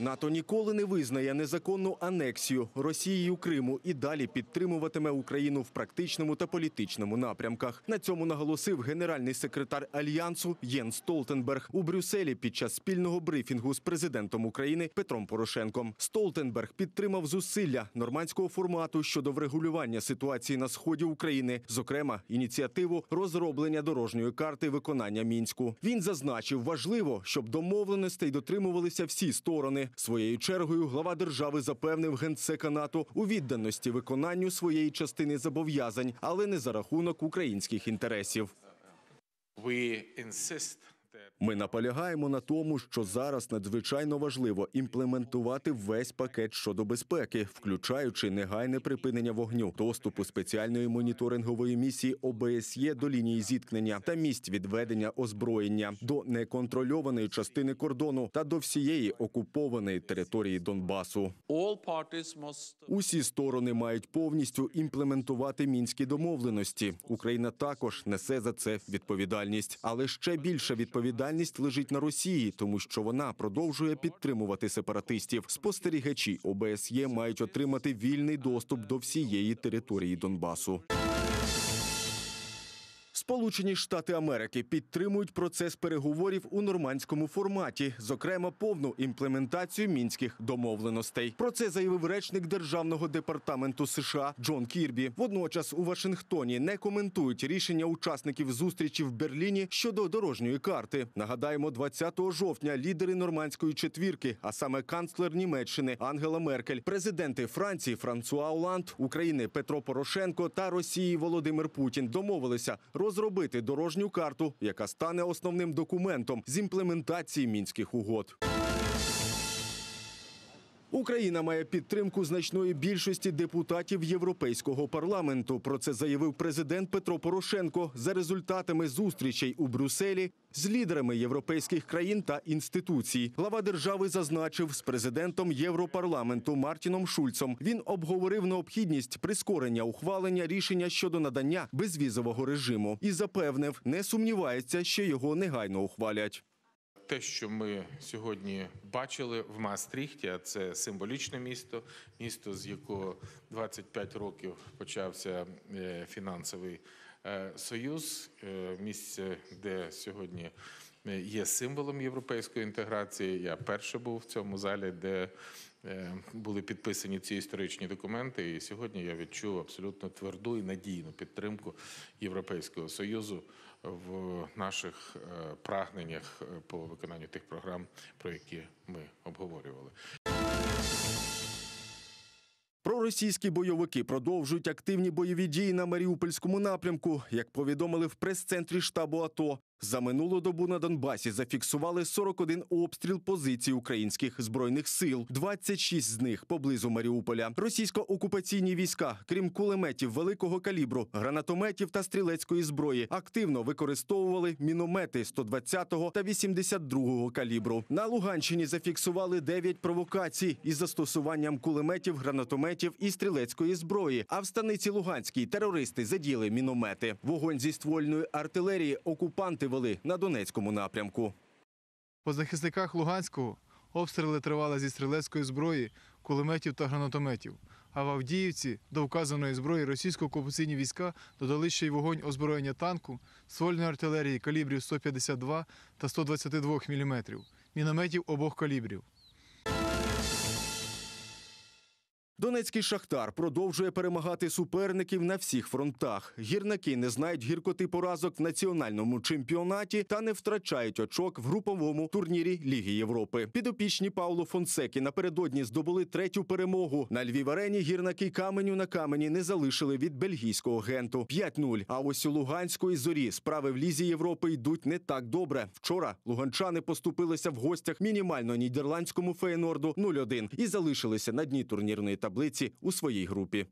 НАТО ніколи не визнає незаконну анексію Росією Криму і далі підтримуватиме Україну в практичному та політичному напрямках. На цьому наголосив генеральний секретар Альянсу Єн Столтенберг у Брюсселі під час спільного брифінгу з президентом України Петром Порошенком. Столтенберг підтримав зусилля нормандського формату щодо врегулювання ситуації на сході України, зокрема ініціативу розроблення дорожньої карти виконання мінську. Він зазначив, важливо, щоб домовленостей дотримувалися всі сторони. Своєю чергою глава держави запевнив генсека НАТО у відданості виконанню своєї частини зобов'язань, але не за рахунок українських інтересів. We insist ми наполягаємо на тому, що зараз надзвичайно важливо імплементувати весь пакет щодо безпеки, включаючи негайне припинення вогню, доступу спеціальної моніторингової місії ОБСЄ до лінії зіткнення та місць відведення озброєння до неконтрольованої частини кордону та до всієї окупованої території Донбасу. усі сторони мають повністю імплементувати мінські домовленості. Україна також несе за це відповідальність, але ще більше відповідальність відповідальність лежить на Росії, тому що вона продовжує підтримувати сепаратистів. Спостерігачі ОБСЄ мають отримати вільний доступ до всієї території Донбасу. Сполучені Штати Америки підтримують процес переговорів у нормандському форматі, зокрема повну імплементацію мінських домовленостей. Про це заявив речник Державного департаменту США Джон Кірбі. Водночас у Вашингтоні не коментують рішення учасників зустрічі в Берліні щодо дорожньої карти. Нагадаємо, 20 жовтня лідери нормандської четвірки, а саме канцлер Німеччини Ангела Меркель, президенти Франції Франсуа Оланд, України Петро Порошенко та Росії Володимир Путін домовилися роз розробити дорожню карту, яка стане основним документом з імплементації мінських угод. Україна має підтримку значної більшості депутатів Європейського парламенту. Про це заявив президент Петро Порошенко за результатами зустрічей у Брюсселі з лідерами європейських країн та інституцій. Глава держави зазначив з президентом Європарламенту Мартіном Шульцом. Він обговорив необхідність прискорення ухвалення рішення щодо надання безвізового режиму і запевнив, не сумнівається, що його негайно ухвалять те, що ми сьогодні бачили в Мастріхті, а це символічне місто, місто з якого 25 років почався е, фінансовий Е, Союз, е, місце, де сьогодні е, є символом європейської інтеграції. Я перший був в цьому залі, де були підписані ці історичні документи. І сьогодні я відчув абсолютно тверду і надійну підтримку Європейського союзу в наших прагненнях по виконанню тих програм, про які ми обговорювали. Проросійські бойовики продовжують активні бойові дії на Маріупольському напрямку. Як повідомили в прес-центрі штабу АТО, за минулу добу на Донбасі зафіксували 41 обстріл позицій українських збройних сил, 26 з них поблизу Маріуполя. Російсько-окупаційні війська, крім кулеметів великого калібру, гранатометів та стрілецької зброї, активно використовували міномети 120-го та 82-го калібру. На Луганщині зафіксували 9 провокацій із застосуванням кулеметів, гранатометів і стрілецької зброї. А в станиці Луганській терористи заділи міномети. Вогонь зі ствольної артилерії окупанти вели на Донецькому напрямку. По захисниках Луганського обстріли тривали зі стрілецької зброї, кулеметів та гранатометів. А в Авдіївці до вказаної зброї російсько-окупаційні війська додали ще й вогонь озброєння танку, свольної артилерії калібрів 152 та 122 мм, мінометів обох калібрів. Донецький шахтар продовжує перемагати суперників на всіх фронтах. Гірники не знають гіркоти поразок в національному чемпіонаті та не втрачають очок в груповому турнірі Ліги Європи. Підопічні Павло Фонсекі напередодні здобули третю перемогу. На Львів арені гірники каменю на камені не залишили від бельгійського генту 5-0. А ось у Луганської зорі справи в Лізі Європи йдуть не так добре. Вчора луганчани поступилися в гостях мінімально нідерландському фейнорду 0-1 і залишилися на дні турнірної таблиці таблиці у своїй групі.